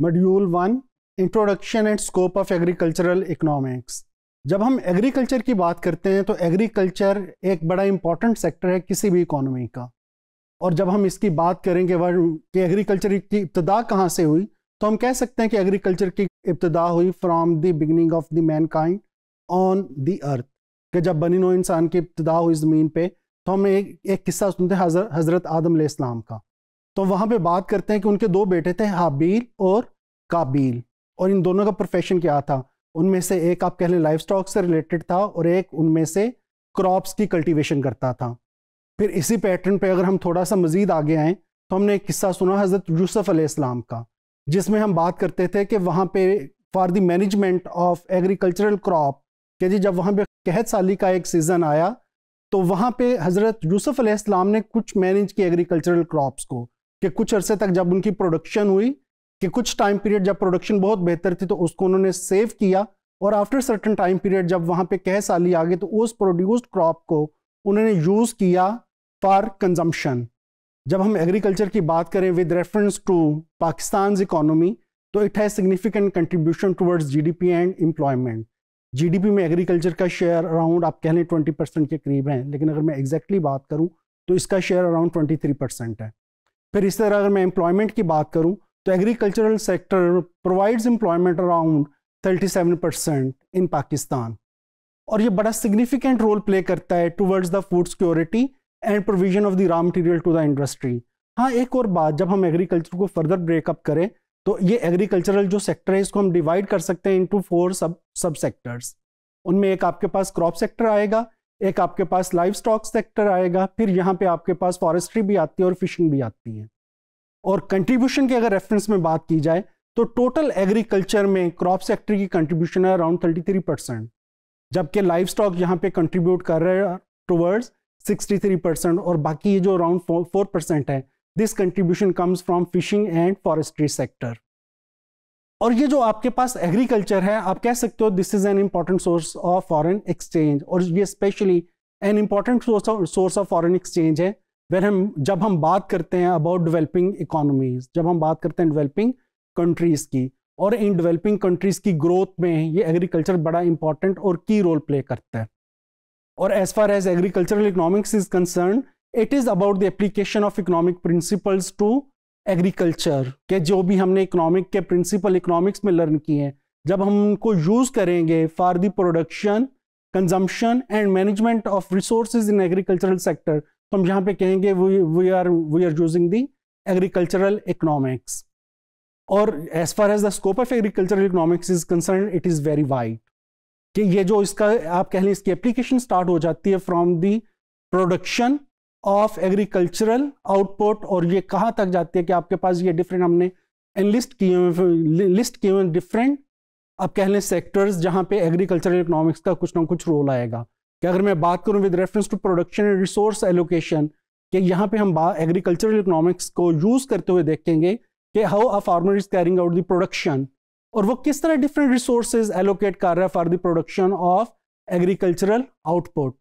module one introduction and scope of agricultural economics जब हम agriculture की बात करते हैं तो एग्रीकल्चर एक बड़ा इंपॉर्टेंट सेक्टर है किसी भी इकोनॉमी का और जब हम इसकी बात करेंगे वर्ल्ड कि एग्रीकल्चर की इब्तदा कहाँ से हुई तो हम कह सकते हैं कि एग्रीकल्चर की इब्तदा हुई from the beginning of the mankind on the earth कि जब बनी नो इंसान की इब्तदा हुई ज़मीन पर तो हम एक एक किस्सा सुनते हैं हजरत आदम इस्लाम का तो वहाँ पे बात करते हैं कि उनके दो बेटे थे हाबील और काबील और इन दोनों का प्रोफेशन क्या था उनमें से एक आप कह लें लाइफ स्टॉक से रिलेटेड था और एक उनमें से क्रॉप्स की कल्टीवेशन करता था फिर इसी पैटर्न पे अगर हम थोड़ा सा मज़ीद आगे आए तो हमने एक किस्सा सुना हज़रत यूसुफ़ अलैहिस्सलाम का जिसमें हम बात करते थे कि वहाँ पे for the management of agricultural crop के जी जब वहाँ पे कहत साली का एक सीज़न आया तो वहाँ पे हज़रत यूसुफ़ अलैहिस्सलाम ने कुछ मैनेज किया एग्रीकल्चरल क्रॉप्स को कि कुछ अरसे तक जब उनकी प्रोडक्शन हुई कि कुछ टाइम पीरियड जब प्रोडक्शन बहुत बेहतर थी तो उसको उन्होंने सेव किया और आफ्टर सर्टन टाइम पीरियड जब वहाँ पे कह साली आ गई तो उस प्रोड्यूस्ड क्रॉप को उन्होंने यूज़ किया फॉर कंजम्पशन जब हम एग्रीकल्चर की बात करें with reference to Pakistan economy तो it has significant contribution towards जी एंड एम्प्लॉयमेंट जीडीपी में एग्रीकल्चर का शेयर अराउंड आप कह लें ट्वेंटी परसेंट के करीब है लेकिन अगर मैं एग्जैक्टली exactly बात करूँ तो इसका share around twenty three percent है फिर इस तरह अगर मैं एम्प्लॉयमेंट की बात करूं तो agricultural sector provides employment around 37 percent in Pakistan और ये बड़ा सिग्निफिकेंट रोल प्ले करता है towards the food security and provision of the raw material to the industry हाँ एक और बात जब हम एग्रीकल्चर को फर्दर ब्रेकअप करें तो ये एग्रीकल्चरल जो सेक्टर है इसको हम डिवाइड कर सकते हैं इनटू फोर सब सब सेक्टर्स उनमें एक आपके पास क्रॉप सेक्टर आएगा एक आपके पास लाइव स्टॉक सेक्टर आएगा फिर यहाँ पे आपके पास फॉरेस्ट्री भी आती है और फिशिंग भी आती है और कंट्रीब्यूशन की अगर रेफरेंस में बात की जाए तो टोटल एग्रीकल्चर में क्रॉप सेक्टर की कंट्रीब्यूशन है अराउंड थर्टी थ्री परसेंट जबकि लाइव स्टॉक यहाँ पे कंट्रीब्यूट कर रहे हैं टूवर्ड्स सिक्सटी थ्री परसेंट और बाकी ये जो अराउंड फोर परसेंट है this contribution comes from fishing and forestry sector और ये जो आपके पास एग्रीकल्चर है आप कह सकते हो this is an important source of foreign exchange और ये especially an important source of foreign exchange है वेर हम जब हम बात करते हैं अबाउट डेवलपिंग इकोनॉमीज जब हम बात करते हैं डेवलपिंग कंट्रीज़ की और इन डेवलपिंग कंट्रीज़ की ग्रोथ में ये एग्रीकल्चर बड़ा इंपॉर्टेंट और की रोल प्ले करता है और as far as agricultural economics is concern it is about the application of economic principles to agriculture के जो भी हमने इकोनॉमिक के प्रिंसिपल इकोनॉमिक्स में लर्न किए हैं जब हम उनको यूज़ करेंगे for the production consumption and management of resource in agricultural sector तो हम यहाँ पे कहेंगे we are we are using the agricultural economics और as far as the scope of agricultural economics is concern it is very wide कि ये जो इसका आप कह लें इसकी एप्लीकेशन स्टार्ट हो जाती है from the production of agricultural output और ये कहाँ तक जाती है कि आपके पास ये डिफरेंट हमने लिस्ट किए हुए लिस्ट किए हुए डिफरेंट आप कह लें सेक्टर्स जहाँ पे एग्रीकल्चरल इकोनॉमिक्स का कुछ ना कुछ रोल आएगा कि अगर मैं बात करूँ with reference to production and resource allocation कि यहाँ पे हम एग्रीकल्चरल इकोनॉमिक्स को यूज़ करते हुए देखेंगे कि how a farmer is carrying out the production और वो किस तरह डिफरेंट रिसोर्सेज एलोकेट कर रहा है for the production of agricultural output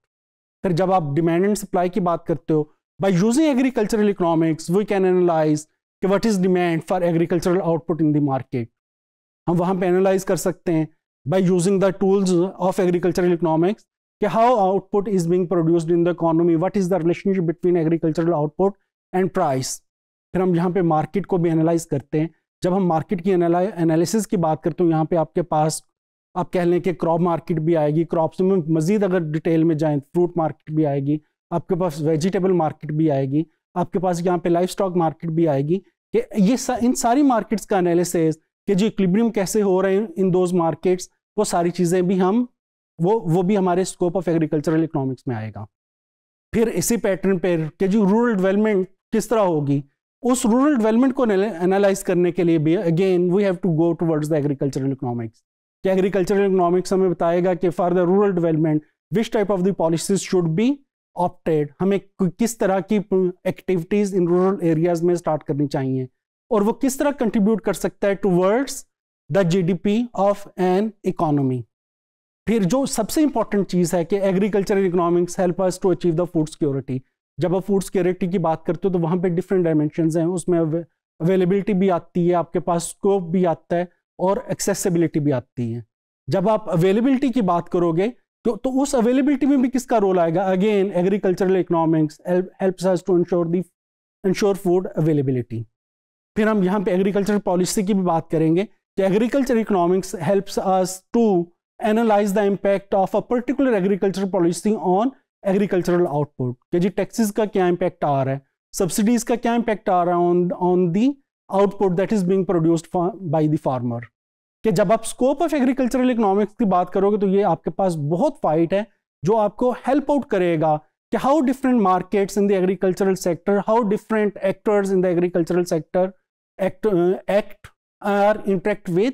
फिर जब आप डिमांड एंड सप्लाई की बात करते हो by using agricultural economics we can analyze कि what is demand for agricultural output in the market हम वहाँ पर एनालाइज कर सकते हैं by using the tools of agricultural economics कि how output is being produced in the economy what is the relationship between agricultural output and price फिर हम यहाँ पे मार्केट को भी एनालाइज करते हैं जब हम मार्केट की एनालिसिस की बात करते हो यहाँ पे आपके पास आप कह लें कि क्रॉप मार्केट भी आएगी क्रॉप में मज़ीद अगर डिटेल में जाएँ फ्रूट मार्केट भी आएगी आपके पास वेजिटेबल मार्केट भी आएगी आपके पास यहाँ पे लाइफ स्टॉक मार्केट भी आएगी कि ये सा, इन सारी मार्केट्स का एनालिसिस कि जो इक्लिब्रियम कैसे हो रहे हैं इन दोज मार्केट्स वो सारी चीज़ें भी हम वो वो भी हमारे स्कोप ऑफ एग्रीकल्चरल इकोनॉमिक्स में आएगा फिर इसी पैटर्न पर कि जो रूरल डिवेलपमेंट किस तरह होगी उस रूरल डेवलपमेंट को एनालाइज करने के लिए भी again we have to go towards the agricultural economics कि एग्रीकल्चरल इकोनॉमिक्स हमें बताएगा कि for the rural development which type of the policies should be opted हमें किस तरह की एक्टिविटीज इन रूरल एरियाज में स्टार्ट करनी चाहिए और वो किस तरह कंट्रीब्यूट कर सकता है towards the GDP of an economy फिर जो सबसे इंपॉर्टेंट चीज़ है कि agriculture economics help us to achieve the food security जब आप फूड सिक्योरिटी की बात करते हो तो वहाँ पे डिफरेंट डायमेंशन हैं उसमें अवेलेबिलिटी भी आती है आपके पास स्कोप भी आता है और एक्सेसिबिलिटी भी आती है जब आप अवेलेबिलिटी की बात करोगे तो तो उस अवेलेबिलिटी में भी किसका रोल आएगा again agricultural economics helps us to ensure the ensure food availability फिर हम यहाँ पे एग्रीकल्चर पॉलिसी की भी बात करेंगे कि agriculture economics helps us to analyze the impact of a particular agriculture policy on agricultural output कि जी टैक्सेस का क्या इम्पैक्ट आ रहा है सब्सिडीज का क्या इम्पैक्ट आ रहा है on on the output that is being produced by the farmer कि जब आप स्कोप ऑफ एग्रीकल्चरल इकोनॉमिक्स की बात करोगे तो ये आपके पास बहुत फाइट है जो आपको हेल्प आउट करेगा कि how different markets in the agricultural sector how different actors in the agricultural sector act act or interact with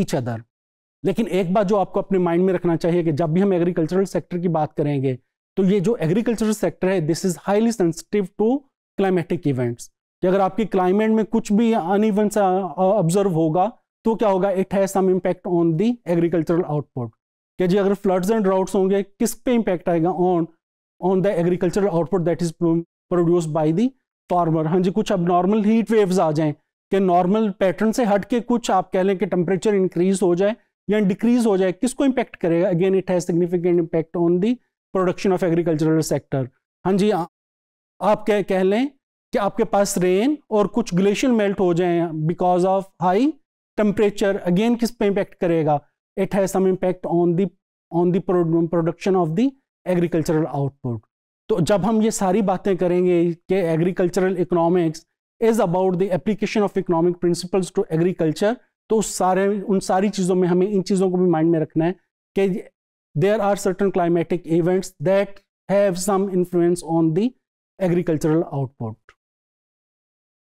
each other लेकिन एक बात जो आपको अपने माइंड में रखना चाहिए कि जब भी हम एग्रीकल्चरल सेक्टर की बात करेंगे तो ये जो एग्रीकल्चरल सेक्टर है this is highly sensitive to climatic events कि अगर आपकी क्लाइमेट में कुछ भी अनइवन सा ऑब्जर्व होगा तो क्या होगा it has some impact on the agricultural output क्या जी अगर फ्लड्स एंड ड्राउट्स होंगे किस पे इम्पैक्ट आएगा on on the agricultural output that is produce by the farmer हाँ जी कुछ अब नॉर्मल हीट वेव्स आ जाएं कि नॉर्मल पैटर्न से हट के कुछ आप कह लें कि टेम्परेचर इंक्रीज हो जाए या डिक्रीज हो जाए किसको इम्पैक्ट करेगा again it has significant impact on the production of agricultural sector हाँ जी आप कह कह लें कि आपके पास रेन और कुछ ग्लेशियर मेल्ट हो जाए because of high temperature again किस पे इम्पैक्ट करेगा it has some impact on the on the production of the agricultural output तो जब हम ये सारी बातें करेंगे कि agricultural economics is about the application of economic principles to agriculture तो उस सारे उन सारी चीज़ों में हमें इन चीज़ों को भी माइंड में रखना है कि there are certain climatic events that have some influence on the agricultural output